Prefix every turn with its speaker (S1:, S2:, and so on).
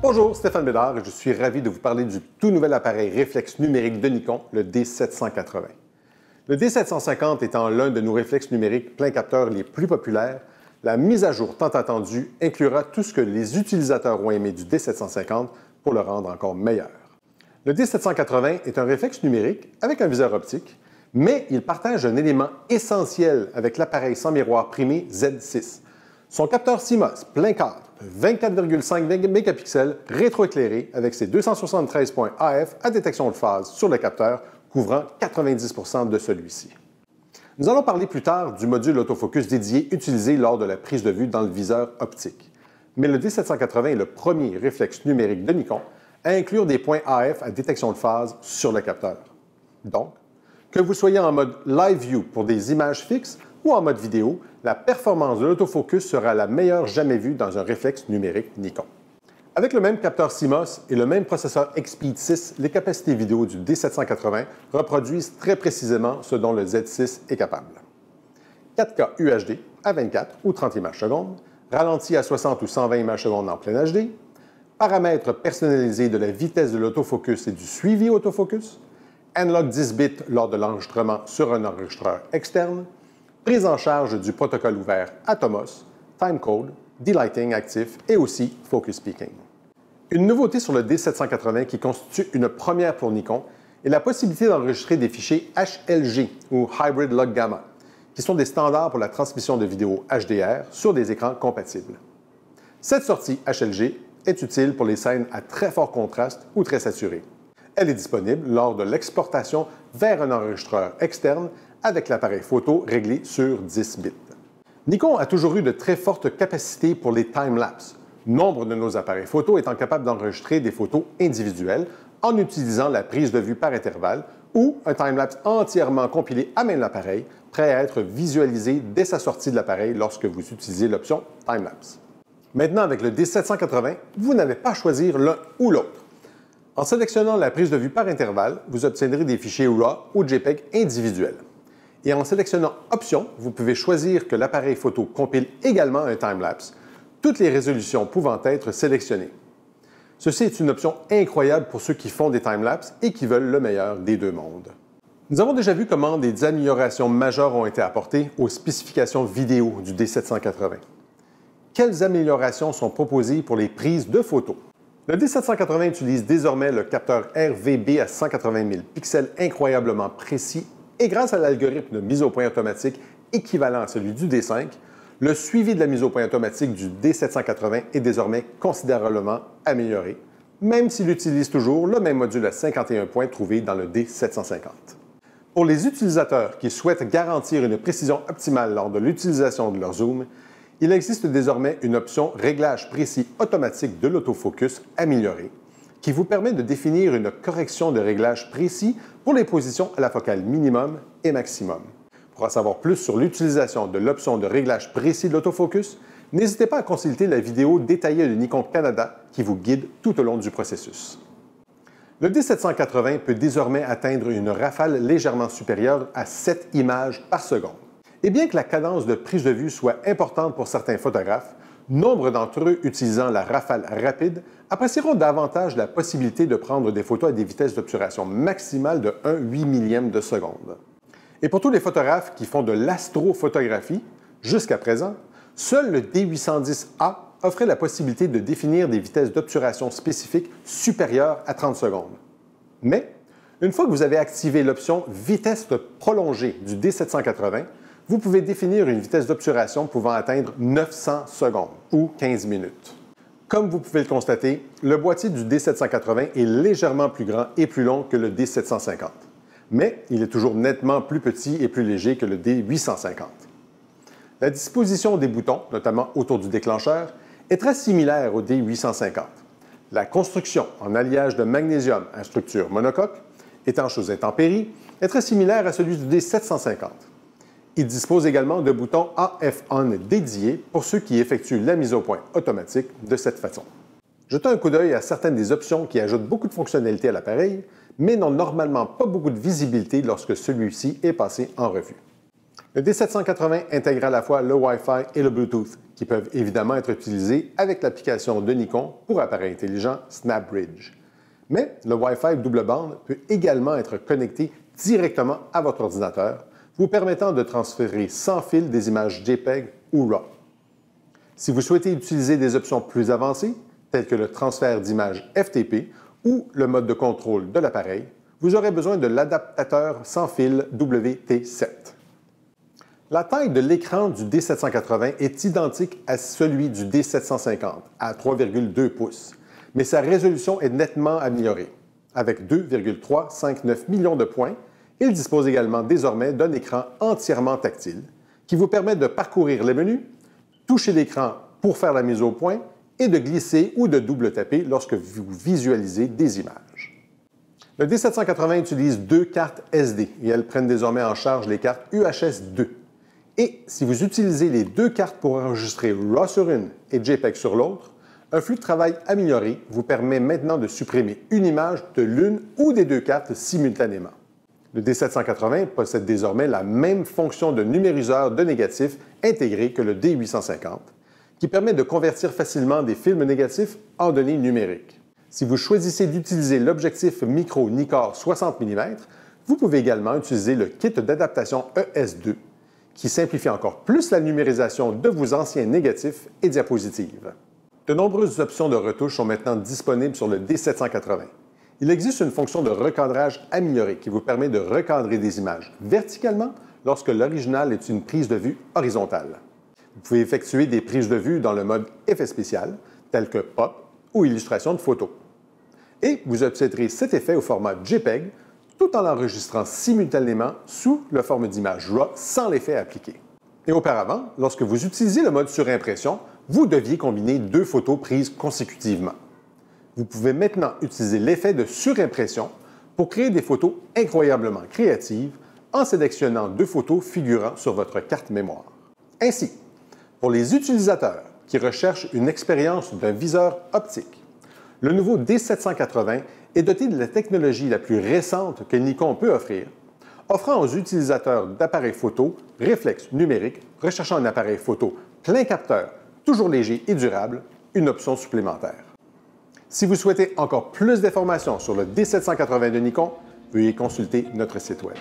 S1: Bonjour, Stéphane Bédard je suis ravi de vous parler du tout nouvel appareil réflexe numérique de Nikon, le D780. Le D750 étant l'un de nos réflexes numériques plein capteur les plus populaires, la mise à jour tant attendue inclura tout ce que les utilisateurs ont aimé du D750 pour le rendre encore meilleur. Le D780 est un réflexe numérique avec un viseur optique, mais il partage un élément essentiel avec l'appareil sans miroir primé Z6. Son capteur CMOS plein cadre 24,5 mégapixels rétroéclairé avec ses 273 points AF à détection de phase sur le capteur, couvrant 90 de celui-ci. Nous allons parler plus tard du module autofocus dédié utilisé lors de la prise de vue dans le viseur optique. Mais le D780 est le premier réflexe numérique de Nikon à inclure des points AF à détection de phase sur le capteur. Donc, que vous soyez en mode Live View pour des images fixes ou en mode vidéo, la performance de l'autofocus sera la meilleure jamais vue dans un réflexe numérique Nikon. Avec le même capteur CMOS et le même processeur Xpeed 6, les capacités vidéo du D780 reproduisent très précisément ce dont le Z6 est capable. 4K UHD à 24 ou 30 images secondes, ralenti à 60 ou 120 images secondes en plein HD, paramètres personnalisés de la vitesse de l'autofocus et du suivi autofocus, analog 10 bits lors de l'enregistrement sur un enregistreur externe, prise en charge du protocole ouvert Atomos, Timecode, D-Lighting actif et aussi Focus Peaking. Une nouveauté sur le D780 qui constitue une première pour Nikon est la possibilité d'enregistrer des fichiers HLG ou Hybrid Log Gamma, qui sont des standards pour la transmission de vidéos HDR sur des écrans compatibles. Cette sortie HLG est utile pour les scènes à très fort contraste ou très saturées. Elle est disponible lors de l'exportation vers un enregistreur externe avec l'appareil photo réglé sur 10 bits. Nikon a toujours eu de très fortes capacités pour les time-lapse. Nombre de nos appareils photo étant capables d'enregistrer des photos individuelles en utilisant la prise de vue par intervalle ou un time-lapse entièrement compilé à même l'appareil, prêt à être visualisé dès sa sortie de l'appareil lorsque vous utilisez l'option time-lapse. Maintenant, avec le D780, vous n'avez pas à choisir l'un ou l'autre. En sélectionnant la prise de vue par intervalle, vous obtiendrez des fichiers RAW ou JPEG individuels et en sélectionnant Options, vous pouvez choisir que l'appareil photo compile également un timelapse, toutes les résolutions pouvant être sélectionnées. Ceci est une option incroyable pour ceux qui font des timelapses et qui veulent le meilleur des deux mondes. Nous avons déjà vu comment des améliorations majeures ont été apportées aux spécifications vidéo du D780. Quelles améliorations sont proposées pour les prises de photos? Le D780 utilise désormais le capteur RVB à 180 000 pixels incroyablement précis et grâce à l'algorithme de mise au point automatique équivalent à celui du D5, le suivi de la mise au point automatique du D780 est désormais considérablement amélioré, même s'il utilise toujours le même module à 51 points trouvé dans le D750. Pour les utilisateurs qui souhaitent garantir une précision optimale lors de l'utilisation de leur zoom, il existe désormais une option Réglage précis automatique de l'autofocus amélioré qui vous permet de définir une correction de réglage précis pour les positions à la focale minimum et maximum. Pour en savoir plus sur l'utilisation de l'option de réglage précis de l'autofocus, n'hésitez pas à consulter la vidéo détaillée de Nikon Canada qui vous guide tout au long du processus. Le D780 peut désormais atteindre une rafale légèrement supérieure à 7 images par seconde. Et bien que la cadence de prise de vue soit importante pour certains photographes, nombre d'entre eux utilisant la rafale rapide apprécieront davantage la possibilité de prendre des photos à des vitesses d'obturation maximales de 1 8 millième de seconde. Et pour tous les photographes qui font de l'astrophotographie, jusqu'à présent, seul le D810A offrait la possibilité de définir des vitesses d'obturation spécifiques supérieures à 30 secondes. Mais, une fois que vous avez activé l'option Vitesse prolongée du D780, vous pouvez définir une vitesse d'obturation pouvant atteindre 900 secondes ou 15 minutes. Comme vous pouvez le constater, le boîtier du D780 est légèrement plus grand et plus long que le D750, mais il est toujours nettement plus petit et plus léger que le D850. La disposition des boutons, notamment autour du déclencheur, est très similaire au D850. La construction en alliage de magnésium à structure monocoque, étanche aux intempéries, est très similaire à celui du D750. Il dispose également de boutons AF-ON dédiés pour ceux qui effectuent la mise au point automatique de cette façon. Jetez un coup d'œil à certaines des options qui ajoutent beaucoup de fonctionnalités à l'appareil, mais n'ont normalement pas beaucoup de visibilité lorsque celui-ci est passé en revue. Le D780 intègre à la fois le Wi-Fi et le Bluetooth, qui peuvent évidemment être utilisés avec l'application de Nikon pour appareil intelligent SnapBridge. Mais le Wi-Fi double bande peut également être connecté directement à votre ordinateur vous permettant de transférer sans fil des images JPEG ou RAW. Si vous souhaitez utiliser des options plus avancées, telles que le transfert d'images FTP ou le mode de contrôle de l'appareil, vous aurez besoin de l'adaptateur sans fil WT7. La taille de l'écran du D780 est identique à celui du D750, à 3,2 pouces, mais sa résolution est nettement améliorée, avec 2,359 millions de points il dispose également désormais d'un écran entièrement tactile qui vous permet de parcourir les menus, toucher l'écran pour faire la mise au point et de glisser ou de double-taper lorsque vous visualisez des images. Le D780 utilise deux cartes SD et elles prennent désormais en charge les cartes UHS 2. Et si vous utilisez les deux cartes pour enregistrer RAW sur une et JPEG sur l'autre, un flux de travail amélioré vous permet maintenant de supprimer une image de l'une ou des deux cartes simultanément. Le D780 possède désormais la même fonction de numériseur de négatifs intégré que le D850, qui permet de convertir facilement des films négatifs en données numériques. Si vous choisissez d'utiliser l'objectif micro Nikkor 60 mm, vous pouvez également utiliser le kit d'adaptation ES2, qui simplifie encore plus la numérisation de vos anciens négatifs et diapositives. De nombreuses options de retouche sont maintenant disponibles sur le D780. Il existe une fonction de recadrage améliorée qui vous permet de recadrer des images verticalement lorsque l'original est une prise de vue horizontale. Vous pouvez effectuer des prises de vue dans le mode effet spécial, tel que pop ou illustration de photo. Et vous obtiendrez cet effet au format JPEG tout en l'enregistrant simultanément sous la forme d'image RAW sans l'effet appliqué. Et auparavant, lorsque vous utilisiez le mode surimpression, vous deviez combiner deux photos prises consécutivement vous pouvez maintenant utiliser l'effet de surimpression pour créer des photos incroyablement créatives en sélectionnant deux photos figurant sur votre carte mémoire. Ainsi, pour les utilisateurs qui recherchent une expérience d'un viseur optique, le nouveau D780 est doté de la technologie la plus récente que Nikon peut offrir, offrant aux utilisateurs d'appareils photo réflexes numériques recherchant un appareil photo plein capteur, toujours léger et durable, une option supplémentaire. Si vous souhaitez encore plus d'informations sur le d de Nikon, veuillez consulter notre site web.